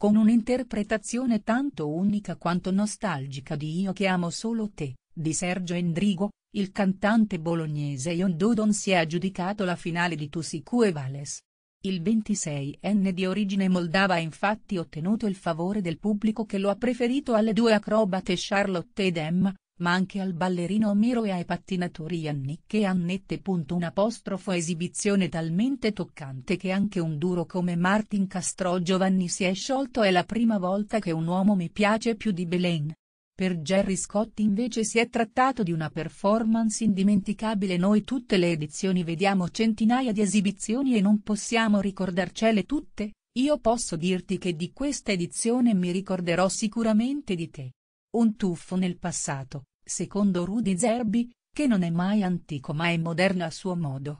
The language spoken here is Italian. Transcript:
Con un'interpretazione tanto unica quanto nostalgica di Io che amo solo te, di Sergio Endrigo, il cantante bolognese Ion Dodon si è aggiudicato la finale di Tu Sicue Vales. Il 26enne di origine moldava ha infatti ottenuto il favore del pubblico che lo ha preferito alle due acrobate Charlotte ed Emma, ma anche al ballerino Miro e ai pattinatori Yannick e Annette. Un'apostrofo esibizione talmente toccante che anche un duro come Martin Castro Giovanni si è sciolto è la prima volta che un uomo mi piace più di Belen. Per Jerry Scott invece si è trattato di una performance indimenticabile noi tutte le edizioni vediamo centinaia di esibizioni e non possiamo ricordarcele tutte, io posso dirti che di questa edizione mi ricorderò sicuramente di te. Un tuffo nel passato, secondo Rudy Zerbi, che non è mai antico ma è moderno a suo modo.